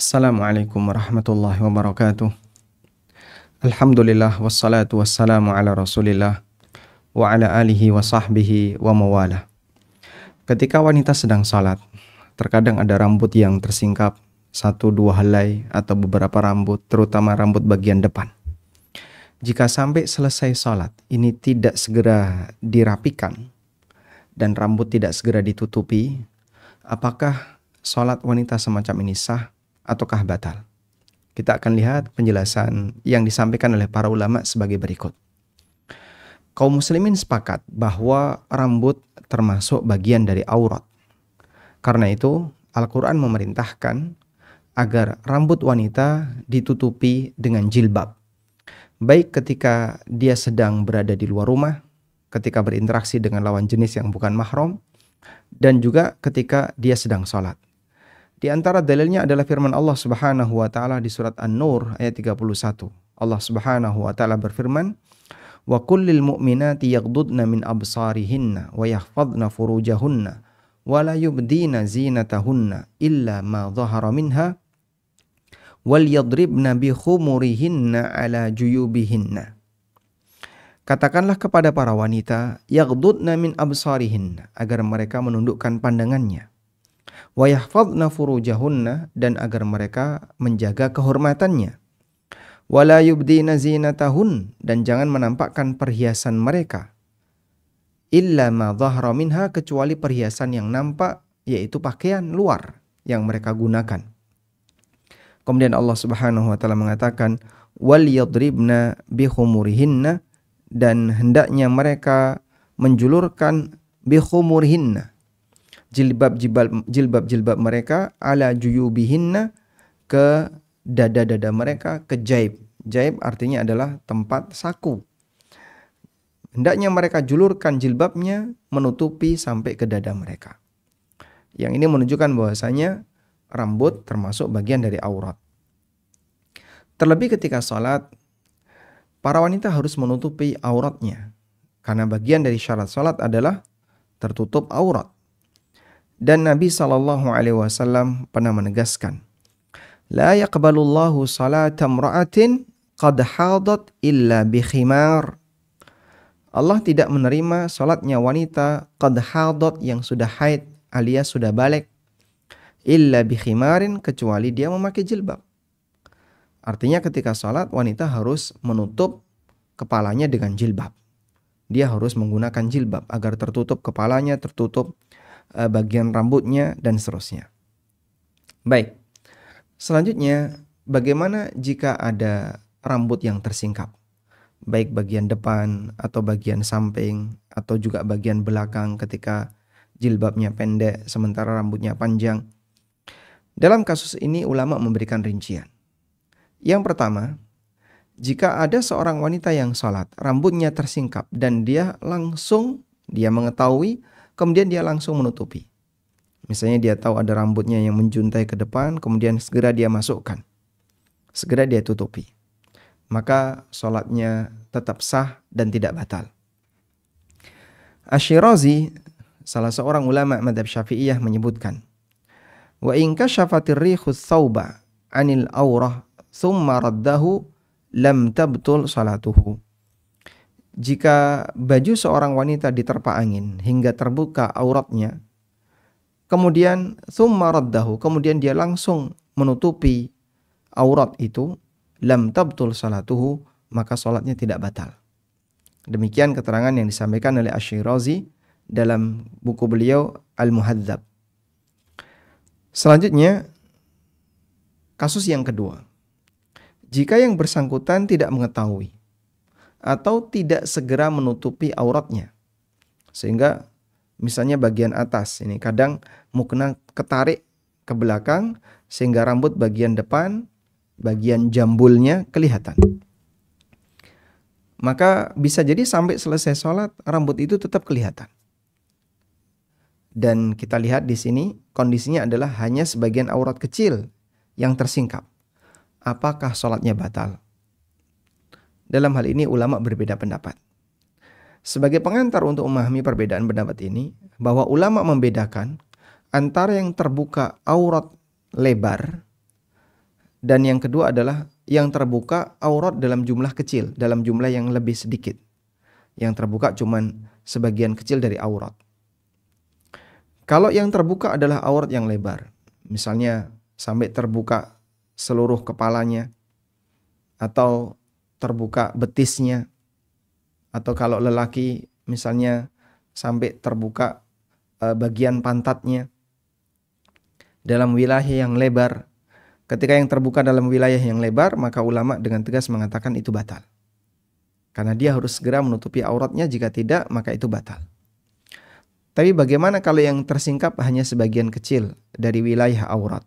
Assalamualaikum warahmatullahi wabarakatuh. Alhamdulillah wassalatu wassalamu ala Rasulillah wa ala alihi wa sahbihi wa mawala. Ketika wanita sedang salat, terkadang ada rambut yang tersingkap satu dua helai atau beberapa rambut, terutama rambut bagian depan. Jika sampai selesai salat, ini tidak segera dirapikan dan rambut tidak segera ditutupi, apakah salat wanita semacam ini sah ataukah batal? Kita akan lihat penjelasan yang disampaikan oleh para ulama sebagai berikut. Kaum muslimin sepakat bahwa rambut termasuk bagian dari aurat. Karena itu, Al-Quran memerintahkan agar rambut wanita ditutupi dengan jilbab. Baik ketika dia sedang berada di luar rumah, ketika berinteraksi dengan lawan jenis yang bukan mahram, dan juga ketika dia sedang sholat. Di antara dalilnya adalah firman Allah Subhanahu wa taala di surat An-Nur ayat 31. Allah Subhanahu wa taala berfirman, "Wa kullil mu'minati yaghdudna min absarihinna wa yahfazna furujahunna wa la yubdina zinatahunna illa ma dhahara minha wal yadribna bi khumurihinna ala juyubihinna." Katakanlah kepada para wanita, yaghdudna min absarihinna agar mereka menundukkan pandangannya wayahfadna furujahunna dan agar mereka menjaga kehormatannya. Wala yubdina zinatahun dan jangan menampakkan perhiasan mereka. Illa ma dhahra minha kecuali perhiasan yang nampak yaitu pakaian luar yang mereka gunakan. Kemudian Allah Subhanahu wa taala mengatakan wal yadribna bihumurihinna dan hendaknya mereka menjulurkan bihumurihinna jilbab-jilbab jilbab-jilbab mereka ala juyubihinna ke dada-dada mereka ke jaib. Jaib artinya adalah tempat saku. Hendaknya mereka julurkan jilbabnya menutupi sampai ke dada mereka. Yang ini menunjukkan bahwasanya rambut termasuk bagian dari aurat. Terlebih ketika sholat, para wanita harus menutupi auratnya. Karena bagian dari syarat sholat adalah tertutup aurat. Dan Nabi Shallallahu Alaihi Wasallam pernah menegaskan, لا يقبل الله صلاة امرأة قد حاضت إلا بخمار Allah tidak menerima salatnya wanita qad hadat yang sudah haid alias sudah balik illa bikhimarin kecuali dia memakai jilbab. Artinya ketika salat wanita harus menutup kepalanya dengan jilbab. Dia harus menggunakan jilbab agar tertutup kepalanya, tertutup Eh, bagian rambutnya, dan seterusnya. Baik, selanjutnya bagaimana jika ada rambut yang tersingkap? Baik bagian depan atau bagian samping atau juga bagian belakang ketika jilbabnya pendek sementara rambutnya panjang. Dalam kasus ini ulama memberikan rincian. Yang pertama, jika ada seorang wanita yang sholat, rambutnya tersingkap dan dia langsung dia mengetahui kemudian dia langsung menutupi. Misalnya dia tahu ada rambutnya yang menjuntai ke depan, kemudian segera dia masukkan. Segera dia tutupi. Maka sholatnya tetap sah dan tidak batal. Ashirazi, salah seorang ulama madhab syafi'iyah menyebutkan, Wa inka syafatir rihus thawba anil aurah thumma raddahu lam tabtul salatuhu. Jika baju seorang wanita diterpa angin hingga terbuka auratnya, kemudian summa kemudian dia langsung menutupi aurat itu, lam tabtul salatuhu, maka salatnya tidak batal. Demikian keterangan yang disampaikan oleh Ash-Shirazi dalam buku beliau Al-Muhadzab. Selanjutnya, kasus yang kedua. Jika yang bersangkutan tidak mengetahui atau tidak segera menutupi auratnya. Sehingga misalnya bagian atas ini kadang mukna ketarik ke belakang sehingga rambut bagian depan, bagian jambulnya kelihatan. Maka bisa jadi sampai selesai sholat rambut itu tetap kelihatan. Dan kita lihat di sini kondisinya adalah hanya sebagian aurat kecil yang tersingkap. Apakah sholatnya batal? Dalam hal ini ulama berbeda pendapat. Sebagai pengantar untuk memahami perbedaan pendapat ini, bahwa ulama membedakan antara yang terbuka aurat lebar dan yang kedua adalah yang terbuka aurat dalam jumlah kecil, dalam jumlah yang lebih sedikit. Yang terbuka cuman sebagian kecil dari aurat. Kalau yang terbuka adalah aurat yang lebar, misalnya sampai terbuka seluruh kepalanya atau terbuka betisnya atau kalau lelaki misalnya sampai terbuka eh, bagian pantatnya dalam wilayah yang lebar ketika yang terbuka dalam wilayah yang lebar maka ulama dengan tegas mengatakan itu batal karena dia harus segera menutupi auratnya jika tidak maka itu batal tapi bagaimana kalau yang tersingkap hanya sebagian kecil dari wilayah aurat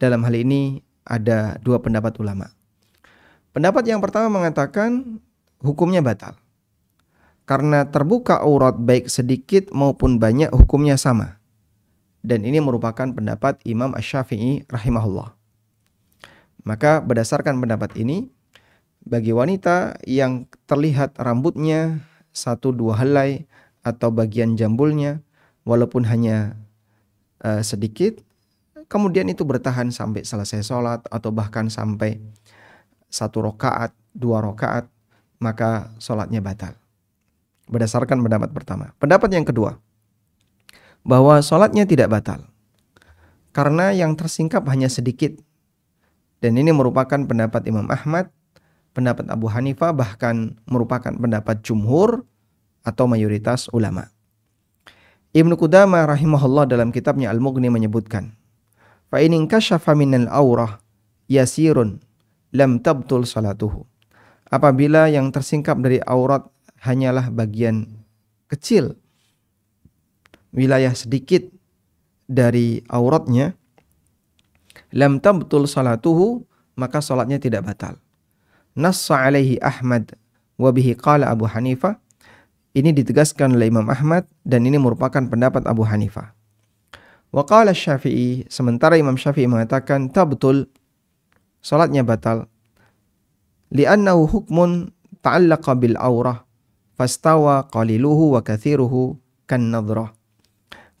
dalam hal ini ada dua pendapat ulama Pendapat yang pertama mengatakan hukumnya batal. Karena terbuka aurat baik sedikit maupun banyak hukumnya sama. Dan ini merupakan pendapat Imam Ash-Syafi'i rahimahullah. Maka berdasarkan pendapat ini, bagi wanita yang terlihat rambutnya satu dua helai atau bagian jambulnya, walaupun hanya uh, sedikit, kemudian itu bertahan sampai selesai sholat atau bahkan sampai satu rokaat, dua rokaat, maka sholatnya batal. Berdasarkan pendapat pertama. Pendapat yang kedua, bahwa sholatnya tidak batal. Karena yang tersingkap hanya sedikit. Dan ini merupakan pendapat Imam Ahmad, pendapat Abu Hanifah, bahkan merupakan pendapat jumhur atau mayoritas ulama. Ibnu Qudamah rahimahullah dalam kitabnya Al-Mughni menyebutkan, "Fa in aurah yasirun lam tabtul salatuhu. Apabila yang tersingkap dari aurat hanyalah bagian kecil wilayah sedikit dari auratnya lam tabtul salatuhu maka salatnya tidak batal. nass alaihi Ahmad wa bihi qala Abu Hanifah ini ditegaskan oleh Imam Ahmad dan ini merupakan pendapat Abu Hanifah. Wa qala Syafi'i sementara Imam Syafi'i mengatakan tabtul Salatnya batal. Li'annahu hukmun ta'allaqa bil aurah fastawa qaliluhu wa kathiruhu kan nadrah.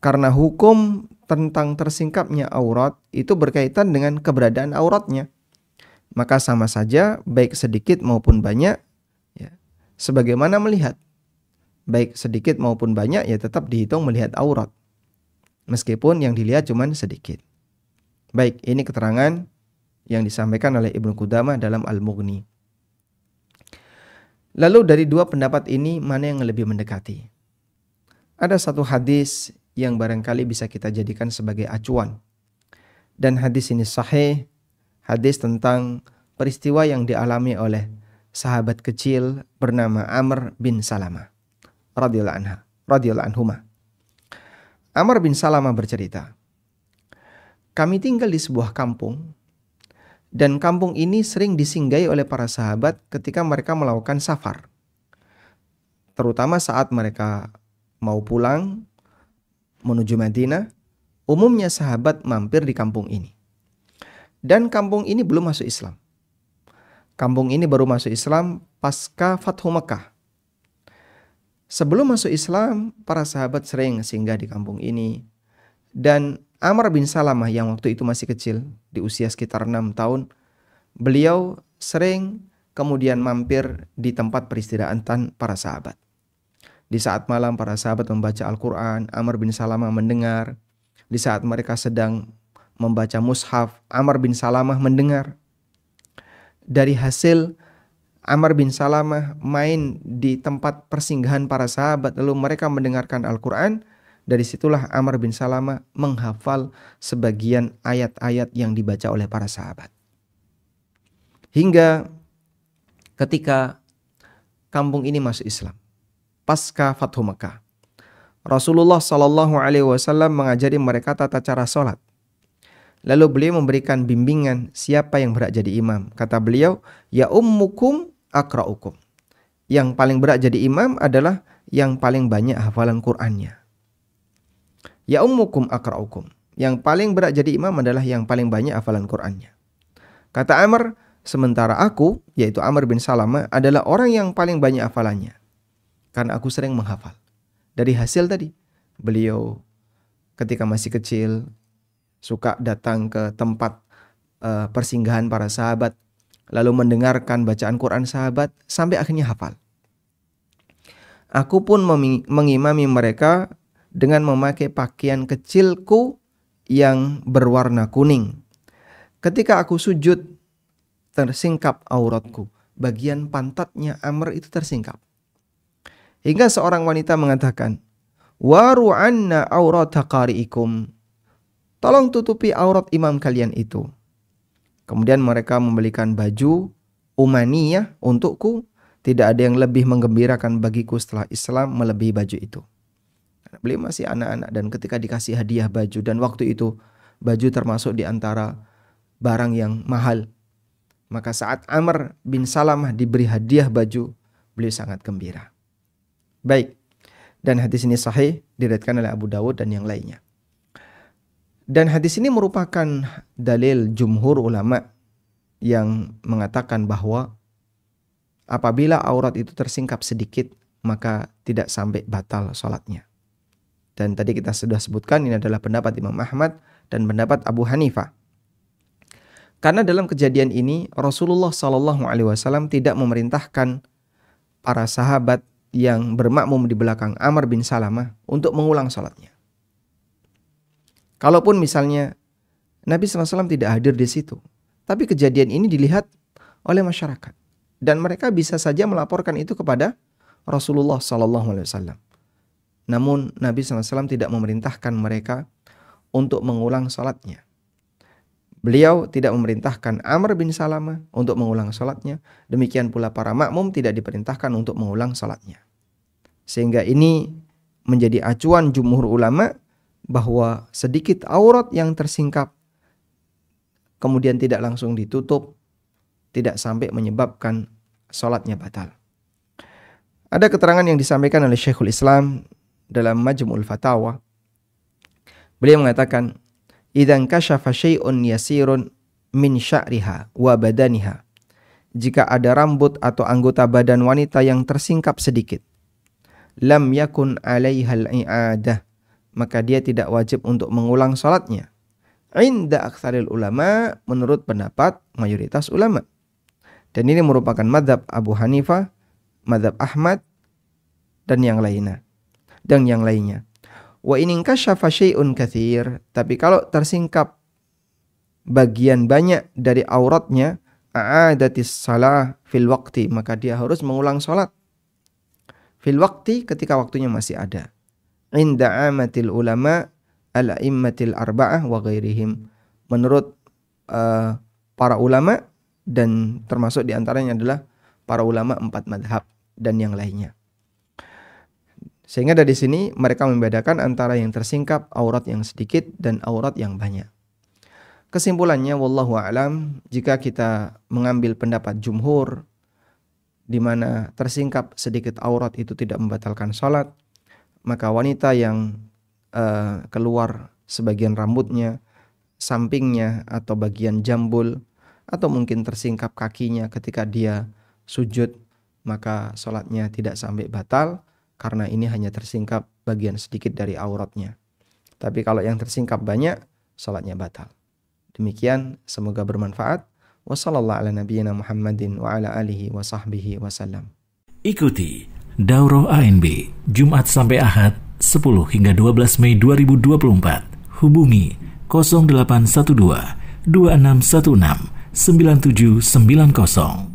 Karena hukum tentang tersingkapnya aurat itu berkaitan dengan keberadaan auratnya. Maka sama saja baik sedikit maupun banyak ya, sebagaimana melihat. Baik sedikit maupun banyak ya tetap dihitung melihat aurat. Meskipun yang dilihat cuman sedikit. Baik, ini keterangan yang disampaikan oleh Ibnu Qudama dalam Al-Mughni. Lalu dari dua pendapat ini mana yang lebih mendekati? Ada satu hadis yang barangkali bisa kita jadikan sebagai acuan. Dan hadis ini sahih, hadis tentang peristiwa yang dialami oleh sahabat kecil bernama Amr bin Salama radhiyallahu anha Amr bin Salama bercerita, kami tinggal di sebuah kampung dan kampung ini sering disinggahi oleh para sahabat ketika mereka melakukan safar. Terutama saat mereka mau pulang menuju Madinah, umumnya sahabat mampir di kampung ini. Dan kampung ini belum masuk Islam. Kampung ini baru masuk Islam pasca Fathu Mekah. Sebelum masuk Islam, para sahabat sering singgah di kampung ini. Dan Amr bin Salamah yang waktu itu masih kecil di usia sekitar enam tahun, beliau sering kemudian mampir di tempat peristirahatan para sahabat. Di saat malam para sahabat membaca Al-Quran, Amr bin Salamah mendengar. Di saat mereka sedang membaca mushaf, Amr bin Salamah mendengar. Dari hasil Amr bin Salamah main di tempat persinggahan para sahabat, lalu mereka mendengarkan Al-Quran, dari situlah Amr bin Salama menghafal sebagian ayat-ayat yang dibaca oleh para sahabat. Hingga ketika kampung ini masuk Islam, pasca Fathu Mekah. Rasulullah Shallallahu Alaihi Wasallam mengajari mereka tata cara sholat. Lalu beliau memberikan bimbingan siapa yang berat jadi imam. Kata beliau, ya ummukum akraukum. Yang paling berat jadi imam adalah yang paling banyak hafalan Qur'annya. Ya ummukum akra'ukum. Yang paling berat jadi imam adalah yang paling banyak hafalan Qur'annya. Kata Amr, sementara aku, yaitu Amr bin Salama, adalah orang yang paling banyak hafalannya. Karena aku sering menghafal. Dari hasil tadi, beliau ketika masih kecil suka datang ke tempat uh, persinggahan para sahabat lalu mendengarkan bacaan Quran sahabat sampai akhirnya hafal. Aku pun mengimami mereka dengan memakai pakaian kecilku yang berwarna kuning. Ketika aku sujud, tersingkap auratku. Bagian pantatnya Amr itu tersingkap. Hingga seorang wanita mengatakan, Waru anna aurat Tolong tutupi aurat imam kalian itu. Kemudian mereka membelikan baju umaniyah untukku. Tidak ada yang lebih menggembirakan bagiku setelah Islam melebihi baju itu beliau masih anak-anak dan ketika dikasih hadiah baju dan waktu itu baju termasuk diantara barang yang mahal. Maka saat Amr bin Salamah diberi hadiah baju, beliau sangat gembira. Baik. Dan hadis ini sahih diriatkan oleh Abu Dawud dan yang lainnya. Dan hadis ini merupakan dalil jumhur ulama yang mengatakan bahwa apabila aurat itu tersingkap sedikit maka tidak sampai batal sholatnya. Dan tadi kita sudah sebutkan ini adalah pendapat Imam Ahmad dan pendapat Abu Hanifah. Karena dalam kejadian ini Rasulullah Shallallahu Alaihi Wasallam tidak memerintahkan para sahabat yang bermakmum di belakang Amr bin Salamah untuk mengulang sholatnya. Kalaupun misalnya Nabi SAW tidak hadir di situ, tapi kejadian ini dilihat oleh masyarakat dan mereka bisa saja melaporkan itu kepada Rasulullah Shallallahu Alaihi Wasallam. Namun Nabi SAW tidak memerintahkan mereka untuk mengulang sholatnya. Beliau tidak memerintahkan Amr bin Salama untuk mengulang sholatnya. Demikian pula para makmum tidak diperintahkan untuk mengulang sholatnya. Sehingga ini menjadi acuan jumhur ulama bahwa sedikit aurat yang tersingkap kemudian tidak langsung ditutup tidak sampai menyebabkan sholatnya batal. Ada keterangan yang disampaikan oleh Syekhul Islam dalam Majmu'ul Fatawa. Beliau mengatakan, idan kashafa syai'un yasirun min sya'riha wa badaniha." Jika ada rambut atau anggota badan wanita yang tersingkap sedikit, lam yakun alaihal i'adah, maka dia tidak wajib untuk mengulang salatnya. Inda aktsaril ulama menurut pendapat mayoritas ulama. Dan ini merupakan madhab Abu Hanifah, madhab Ahmad, dan yang lainnya dan yang lainnya. Wa iningkasyafa syai'un kathir. Tapi kalau tersingkap bagian banyak dari auratnya, a'adatis salah fil waqti. Maka dia harus mengulang sholat. Fil waqti ketika waktunya masih ada. Inda amatil ulama ala immatil arba'ah wa ghairihim. Menurut uh, para ulama dan termasuk diantaranya adalah para ulama empat madhab dan yang lainnya. Sehingga dari sini mereka membedakan antara yang tersingkap aurat yang sedikit dan aurat yang banyak. Kesimpulannya wallahu alam jika kita mengambil pendapat jumhur di mana tersingkap sedikit aurat itu tidak membatalkan sholat, maka wanita yang uh, keluar sebagian rambutnya, sampingnya atau bagian jambul atau mungkin tersingkap kakinya ketika dia sujud maka sholatnya tidak sampai batal karena ini hanya tersingkap bagian sedikit dari auratnya. Tapi kalau yang tersingkap banyak, salatnya batal. Demikian, semoga bermanfaat. Wassalamualaikum warahmatullahi wabarakatuh. Ikuti Daurah ANB Jumat sampai Ahad 10 hingga 12 Mei 2024. Hubungi 0812 2616 9790.